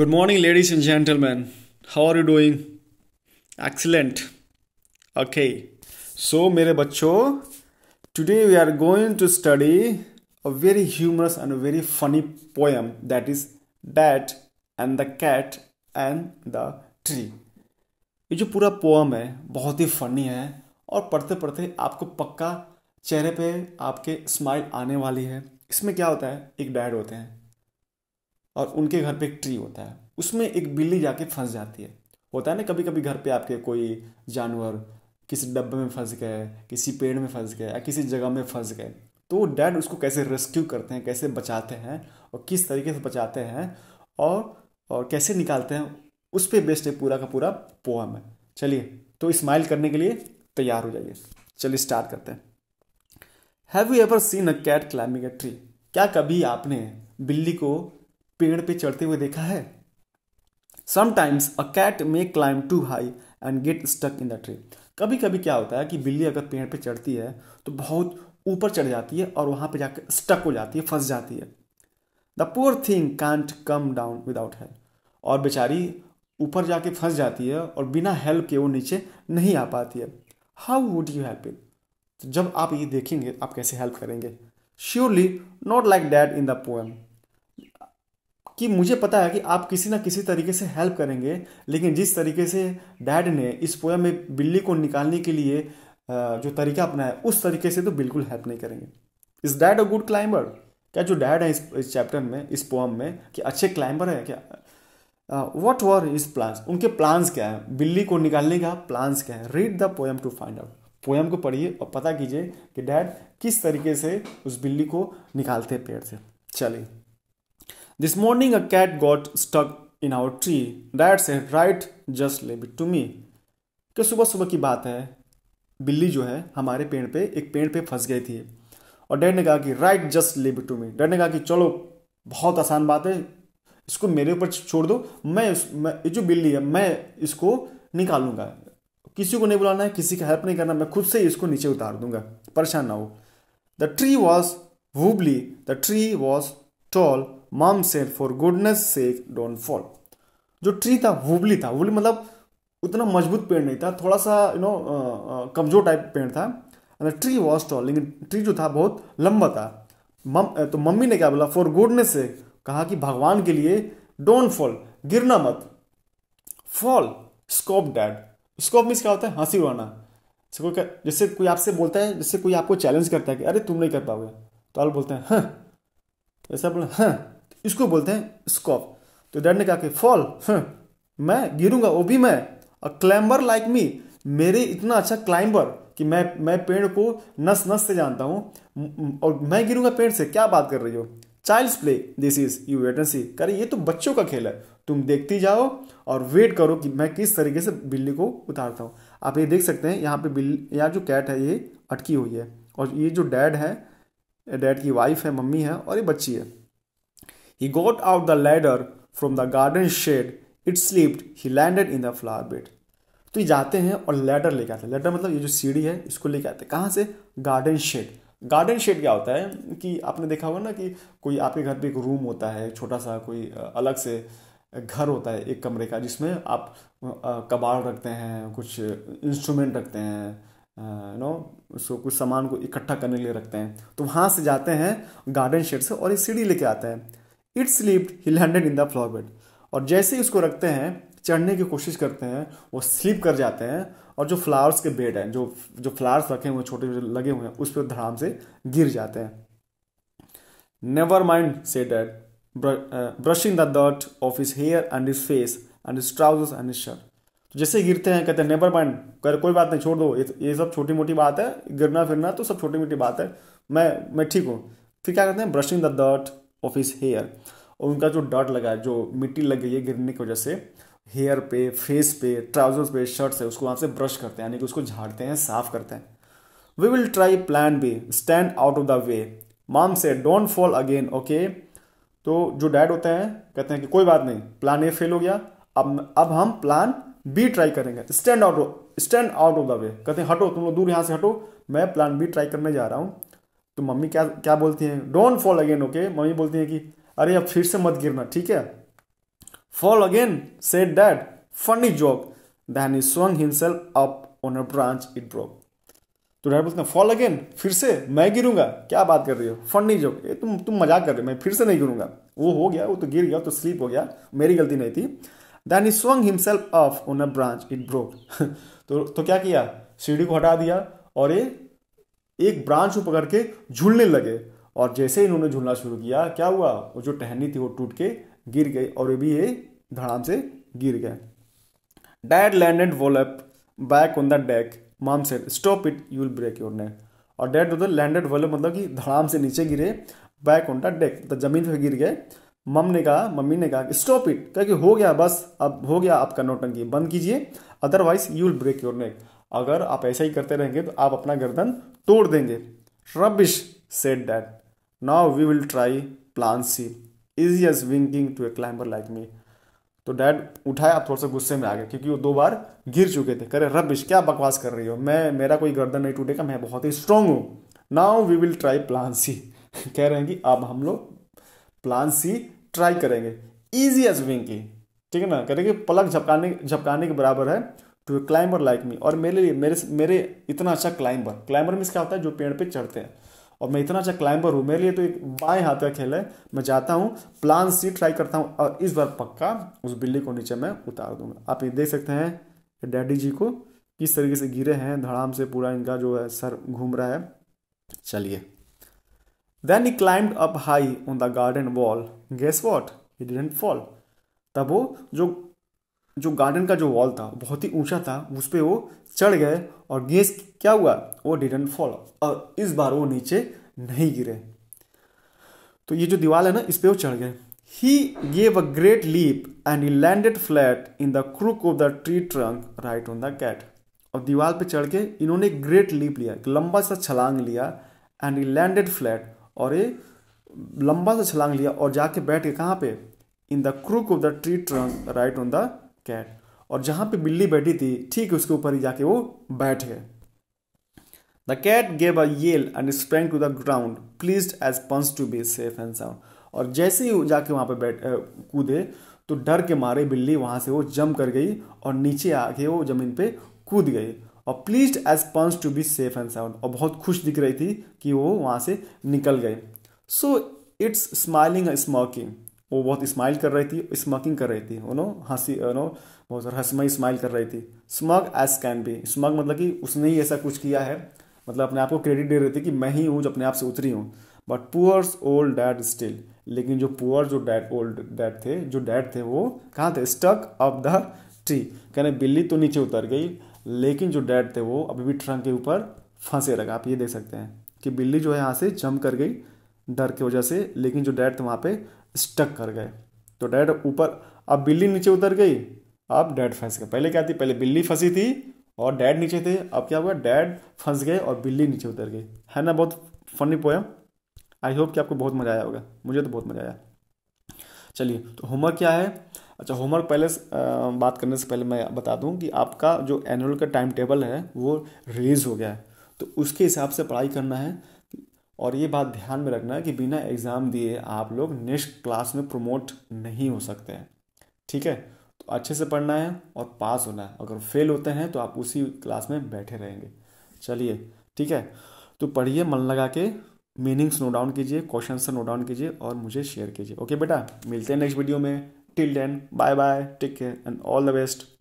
Good morning ladies and gentleman how are you doing excellent okay so मेरे बच्चों today we are going to study a very humorous and very funny poem that is bat and the cat and the tree ये जो पूरा poem है बहुत ही funny है और पढ़ते पढ़ते आपको पक्का चेहरे पे आपके स्माइल आने वाली है इसमें क्या होता है एक डैड होते हैं और उनके घर पे एक ट्री होता है उसमें एक बिल्ली जाके फंस जाती है होता है ना कभी कभी घर पे आपके कोई जानवर किसी डब्बे में फंस गए किसी पेड़ में फंस गए या किसी जगह में फंस गए तो वो डैड उसको कैसे रेस्क्यू करते हैं कैसे बचाते हैं और किस तरीके से बचाते हैं और और कैसे निकालते हैं उस पर बेस्ट है पूरा का पूरा पोम है चलिए तो स्माइल करने के लिए तैयार हो जाइए चलिए स्टार्ट करते हैं have you ever seen a cat climbing a tree क्या कभी आपने बिल्ली को पेड़ पे चढ़ते हुए देखा है sometimes a cat may climb too high and get stuck in the tree कभी कभी क्या होता है कि बिल्ली अगर पेड़ पे चढ़ती है तो बहुत ऊपर चढ़ जाती है और वहां पे जाकर स्टक हो जाती है फंस जाती है the poor thing can't come down without help और बेचारी ऊपर जाके फंस जाती है और बिना हेल्प के वो नीचे नहीं आ पाती है how would you help it तो जब आप ये देखेंगे आप कैसे हेल्प करेंगे surely not like that in the poem कि मुझे पता है कि आप किसी ना किसी तरीके से हेल्प करेंगे लेकिन जिस तरीके से डैड ने इस पोएम में बिल्ली को निकालने के लिए जो तरीका अपनाया उस तरीके से तो बिल्कुल हेल्प नहीं करेंगे is dad a good climber क्या जो डैड है इस, इस चैप्टर में इस पोएम में कि अच्छे क्लाइंबर है क्या वॉट वर इज प्लान्स उनके प्लान्स क्या है बिल्ली को निकालने का प्लान्स क्या है read the poem to find out poem को पढ़िए और पता कीजिए कि डैड किस तरीके से उस बिल्ली को निकालते पेड़ से चलिए This morning a cat got stuck in our tree that a right just leave it to me कि सुबह सुबह की बात है बिल्ली जो है हमारे पेड़ पे एक पेड़ पे फंस गई थी और डैड ने कहा कि right just leave it to me dad ने कहा कि चलो बहुत आसान बात है इसको मेरे ऊपर छोड़ दो मैं ये मैं जो बिल्ली है मैं इसको निकालूंगा किसी को नहीं बुलाना है किसी का हेल्प नहीं करना मैं खुद से इसको नीचे उतार दूंगा परेशान ना हो the tree was wobbly the tree was tall mom said for goodness sake don't fall जो ट्री था वुबली था वुबली मतलब उतना मजबूत पेड़ नहीं था थोड़ा सा यू नो कमजोर टाइप पेड़ था ट्री वॉज टॉल लेकिन ट्री जो था बहुत लंबा था मम तो मम्मी ने क्या बोला फॉर गुडनेस से कहा कि भगवान के लिए डोंट फॉल गिरना मत फॉल स्कोप डैड स्कोप मीस क्या होता है हंसी उड़ाना जैसे कोई जैसे कोई आपसे बोलता है जैसे कोई आपको चैलेंज करता है कि अरे तुम नहीं कर पाओगे तो आप बोलते हैं हाँ ऐसा बोला हाँ इसको बोलते हैं स्कॉप तो डैड ने कहा कि फॉल हम्म, मैं गिरूंगा वो भी मैं और क्लाइंबर लाइक मी मेरे इतना अच्छा क्लाइंबर कि मैं मैं पेड़ को नस नस से जानता हूँ और मैं गिरूंगा पेड़ से क्या बात कर रही हो child's play this is you wait and see करे ये तो बच्चों का खेल है तुम देखती जाओ और वेट करो कि मैं किस तरीके से बिल्ली को उतारता हूँ आप ये देख सकते हैं यहाँ पे बिल्ली यहाँ जो कैट है ये अटकी हुई है और ये जो डैड है डैड की वाइफ है मम्मी है और ये बच्ची है He got out the ladder from the garden shed. It slipped. He landed in the flower bed. तो ये जाते हैं और लेडर लेके आते हैं लेडर मतलब ये जो सीढ़ी है इसको लेके आते हैं कहाँ से गार्डन शेड गार्डन शेड क्या होता है कि आपने देखा होगा ना कि कोई आपके घर पे एक रूम होता है छोटा सा कोई अलग से घर होता है एक कमरे का जिसमें आप कबाड़ रखते हैं कुछ इंस्ट्रूमेंट रखते हैं नो उसको कुछ सामान को इकट्ठा करने के लिए रखते हैं तो वहाँ से जाते हैं गार्डन शेड से और ये सीढ़ी लेके आते हैं it slipped he landed in the flower bed और जैसे ही उसको रखते हैं चढ़ने की कोशिश करते हैं वो स्लिप कर जाते हैं और जो फ्लावर्स के बेड हैं जो जो फ्लावर्स रखे हुए छोटे छोटे लगे हुए हैं उस पर धड़ाम से गिर जाते हैं never mind said dad brushing the dirt off his hair and his face and his trousers and his shirt तो जैसे गिरते हैं कहते हैं नेवर माइंड कर कोई बात नहीं छोड़ दो ये ये सब छोटी मोटी बात है गिरना फिरना तो सब छोटी मोटी बात है मैं मैं ठीक हूँ फिर क्या करते हैं brushing the dirt off his hair और उनका जो डॉट लगा है जो मिट्टी लग गई है गिरने की वजह से हेयर पे फेस पे ट्राउजर्स पे शर्ट्स है उसको वहाँ से ब्रश करते हैं यानी कि उसको झाड़ते हैं साफ करते हैं we will try plan B stand out of the way mom said don't fall again okay तो जो डैड होते हैं कहते हैं कि कोई बात नहीं प्लान ए फेल हो गया अब अब हम प्लान बी ट्राई करेंगे stand out stand out of the way कहते हैं हटो तुम लोग दूर यहाँ से हटो मैं प्लान बी ट्राई करने जा रहा हूँ तो मम्मी क्या क्या बोलती हैं don't fall again okay mummy बोलती हैं कि अरे अब फिर से मत गिरना ठीक है fall again said dad funny joke then he swung himself up on a branch it broke तो डैड बोलते हैं फॉल अगेन फिर से मैं गिरूंगा क्या बात कर रही हो फनी जॉक ये तुम तुम मजाक कर रहे हो मैं फिर से नहीं गिरूंगा वो हो गया वो तो गिर गया तो स्लीप हो गया मेरी गलती नहीं थी then he swung himself up on a branch it broke तो क्या किया सीढ़ी को हटा दिया और ये एक ब्रांच को पकड़ के झूलने लगे और जैसे ही इन्होंने झूलना शुरू किया क्या हुआ वो जो टहनी थी वो टूट के गिर गई और ये भी ये धड़ाम से गिर गए dad landed wallop back on the deck mum said stop it you will break your neck और डैड उधर लैंडेड वोलप मतलब कि धड़ाम से नीचे गिरे बैक ऑन द डेक तो जमीन पर गिर गए मम ने कहा मम्मी ने कहा स्टॉप इट क्या कि हो गया बस अब हो गया आपका नौटंकी बंद कीजिए otherwise you will break your neck अगर आप ऐसा ही करते रहेंगे तो आप अपना गर्दन तोड़ देंगे rubbish said dad now we will try plan C easy as winking to a climber like me तो डैड उठाया आप थोड़ा सा गुस्से में आ गए क्योंकि वो दो बार गिर चुके थे करे रबिश क्या बकवास कर रही हो मैं मेरा कोई गर्दन नहीं टूटेगा मैं बहुत ही स्ट्रांग हूँ now we will try plan C कह रहे हैं कि अब हम लोग प्लान सी ट्राई करेंगे ईजी एज विंकिंग ठीक है ना कह रहे कि पलक झपकाने झपकाने के बराबर है to a climber like me और मेरे लिए मेरे मेरे इतना अच्छा क्लाइंबर क्लाइंबर मीन्स क्या होता है जो पेड़ पे चढ़ते हैं और मैं इतना अच्छा क्लाइंबर हूँ मेरे लिए तो एक बाएं हाथ का खेल है मैं जाता हूँ प्लान सी ट्राई करता हूँ और इस बार पक्का उस बिल्ली को नीचे मैं उतार दूंगा आप ये देख सकते हैं कि डैडी जी को किस तरीके से गिरे हैं धड़ाम से पूरा इनका जो है सर घूम रहा है चलिए then he climbed up high on the garden wall guess what he didn't fall तब वो जो जो गार्डन का जो वॉल था बहुत ही ऊंचा था उस पर वो चढ़ गए और गेस क्या हुआ वो डिडन फॉल और इस बार वो नीचे नहीं गिरे तो ये जो दीवार है ना इस पर वो चढ़ गए he gave a great leap and he landed flat in the crook of the tree trunk right on the cat और दीवार पे चढ़ के इन्होंने ग्रेट लीप लिया एक लंबा सा छलांग लिया एंड ही लैंडेड फ्लैट और ये लंबा सा छलांग लिया और जाके बैठ के कहाँ पे in the crook of the tree trunk right on the cat और जहाँ पे बिल्ली बैठी थी ठीक उसके ऊपर ही जाके वो बैठ गए the cat gave a yell and sprang to the ground pleased as punch to be safe and sound और जैसे ही जाके वहाँ पे बैठ कूदे तो डर के मारे बिल्ली वहां से वो जम कर गई और नीचे आके वो ज़मीन पे कूद गई और pleased as punch to be safe and sound और बहुत खुश दिख रही थी कि वो वहां से निकल गए सो इट्स स्माइलिंग स्मोकिंग वो बहुत स्माइल कर रही थी स्मकिंग कर रही थी वो नो हंसी नो बहुत सारा हंसमई स्माइल कर रही थी smug as can be smug मतलब कि उसने ही ऐसा कुछ किया है मतलब अपने आप को क्रेडिट दे रही थी कि मैं ही हूँ जो अपने आप से उतरी हूँ but poor old dad still लेकिन जो पुअर जो डैड ओल्ड डैड थे जो डैड थे वो कहाँ थे स्टक अप द ट्री कहने बिल्ली तो नीचे उतर गई लेकिन जो डैड थे वो अभी भी ट्रंक के ऊपर फंसे रखा आप ये देख सकते हैं कि बिल्ली जो है यहाँ से जम कर गई डर की वजह से लेकिन जो डैड थे वहाँ पे स्टक कर गए तो डैड ऊपर अब बिल्ली नीचे उतर गई अब डैड फंस गए पहले क्या थी पहले बिल्ली फंसी थी और डैड नीचे थे अब क्या हुआ डैड फंस गए और बिल्ली नीचे उतर गई है ना बहुत फनी पोएम आई होप कि आपको बहुत मज़ा आया होगा मुझे तो बहुत मज़ा आया चलिए तो होमवर्क क्या है अच्छा होमवर्क पहले बात करने से पहले मैं बता दूं कि आपका जो एनुअल का टाइम टेबल है वो रिलीज़ हो गया है तो उसके हिसाब से पढ़ाई करना है और ये बात ध्यान में रखना है कि बिना एग्ज़ाम दिए आप लोग नेक्स्ट क्लास में प्रमोट नहीं हो सकते हैं ठीक है तो अच्छे से पढ़ना है और पास होना है अगर फेल होते हैं तो आप उसी क्लास में बैठे रहेंगे चलिए ठीक है तो पढ़िए मन लगा के मीनिंग्स नोट डाउन कीजिए क्वेश्चन से नोट डाउन कीजिए और मुझे शेयर कीजिए ओके बेटा मिलते हैं नेक्स्ट वीडियो में till then bye bye take care and all the best